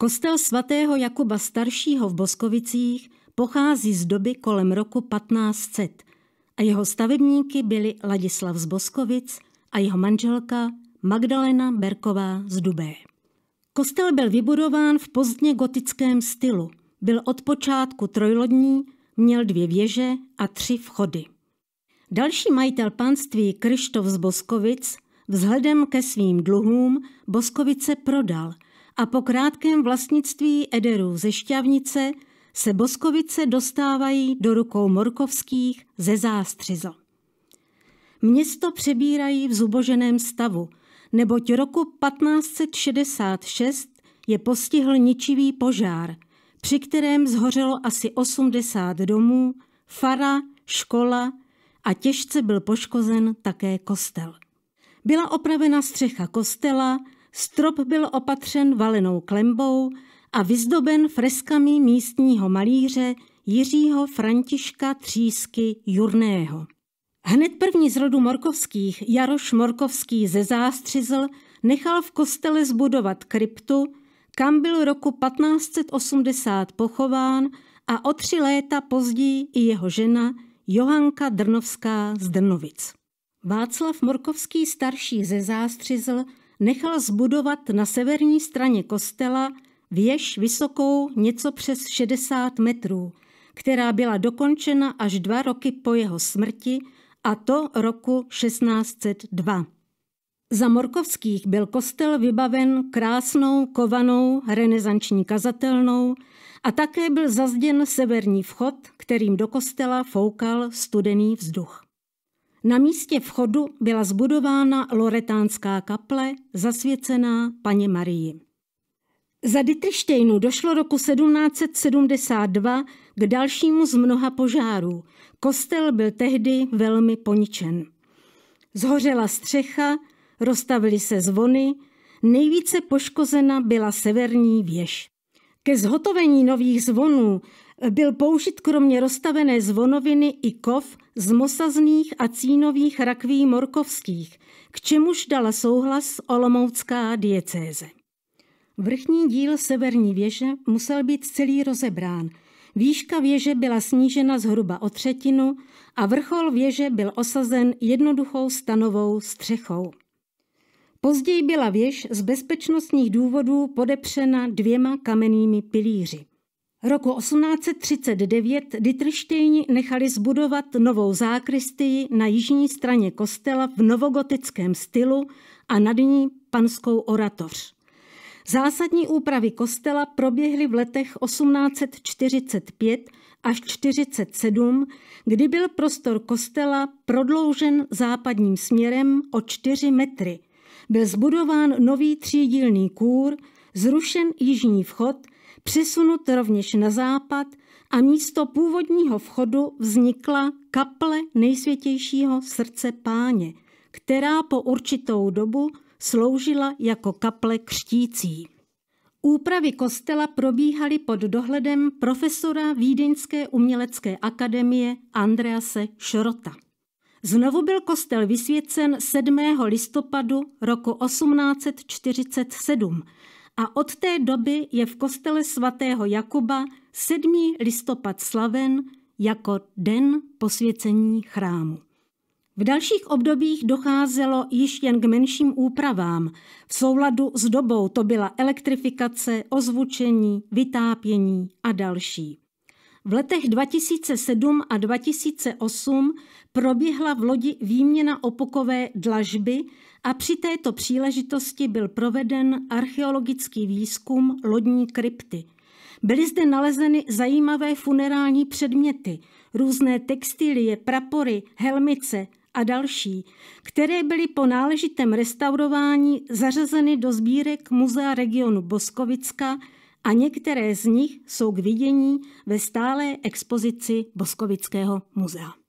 Kostel svatého Jakuba staršího v Boskovicích pochází z doby kolem roku 1500 a jeho stavebníky byli Ladislav z Boskovic a jeho manželka Magdalena Berková z Dubé. Kostel byl vybudován v pozdně gotickém stylu. Byl od počátku trojlodní, měl dvě věže a tři vchody. Další majitel panství Krištof z Boskovic vzhledem ke svým dluhům Boskovice prodal – a po krátkém vlastnictví Ederu ze Šťavnice se Boskovice dostávají do rukou Morkovských ze Zástřizo. Město přebírají v zuboženém stavu, neboť roku 1566 je postihl ničivý požár, při kterém zhořelo asi 80 domů, fara, škola a těžce byl poškozen také kostel. Byla opravena střecha kostela, Strop byl opatřen valenou klembou a vyzdoben freskami místního malíře Jiřího Františka Třísky Jurného. Hned první z rodu Morkovských, Jaroš Morkovský ze Zástřizl, nechal v kostele zbudovat kryptu, kam byl roku 1580 pochován a o tři léta později i jeho žena Johanka Drnovská z Drnovic. Václav Morkovský starší ze Zástřizl nechal zbudovat na severní straně kostela věž vysokou něco přes 60 metrů, která byla dokončena až dva roky po jeho smrti, a to roku 1602. Za Morkovských byl kostel vybaven krásnou kovanou renesanční kazatelnou a také byl zazděn severní vchod, kterým do kostela foukal studený vzduch. Na místě vchodu byla zbudována loretánská kaple zasvěcená paně Marii. Za Dietrichsteinu došlo roku 1772 k dalšímu z mnoha požárů. Kostel byl tehdy velmi poničen. Zhořela střecha, rozstavily se zvony, nejvíce poškozena byla severní věž. Ke zhotovení nových zvonů byl použit kromě rozstavené zvonoviny i kov z mosazných a cínových rakví morkovských, k čemuž dala souhlas olomoucká diecéze. Vrchní díl severní věže musel být celý rozebrán. Výška věže byla snížena zhruba o třetinu a vrchol věže byl osazen jednoduchou stanovou střechou. Později byla věž z bezpečnostních důvodů podepřena dvěma kamennými pilíři. Roku 1839 Dietrichštejni nechali zbudovat novou zákristii na jižní straně kostela v novogotickém stylu a nad ní panskou oratoř. Zásadní úpravy kostela proběhly v letech 1845 až 47, kdy byl prostor kostela prodloužen západním směrem o 4 metry. Byl zbudován nový třídílný kůr, zrušen jižní vchod – přesunut rovněž na západ a místo původního vchodu vznikla kaple nejsvětějšího srdce páně, která po určitou dobu sloužila jako kaple křtící. Úpravy kostela probíhaly pod dohledem profesora Vídeňské umělecké akademie Andrease Šrota. Znovu byl kostel vysvěcen 7. listopadu roku 1847 a od té doby je v kostele svatého Jakuba 7. listopad slaven jako den posvěcení chrámu. V dalších obdobích docházelo již jen k menším úpravám. V souladu s dobou to byla elektrifikace, ozvučení, vytápění a další. V letech 2007 a 2008 proběhla v lodi výměna opokové dlažby a při této příležitosti byl proveden archeologický výzkum lodní krypty. Byly zde nalezeny zajímavé funerální předměty, různé textilie, prapory, helmice a další, které byly po náležitém restaurování zařazeny do sbírek Muzea regionu Boskovicka, a některé z nich jsou k vidění ve stálé expozici Boskovického muzea.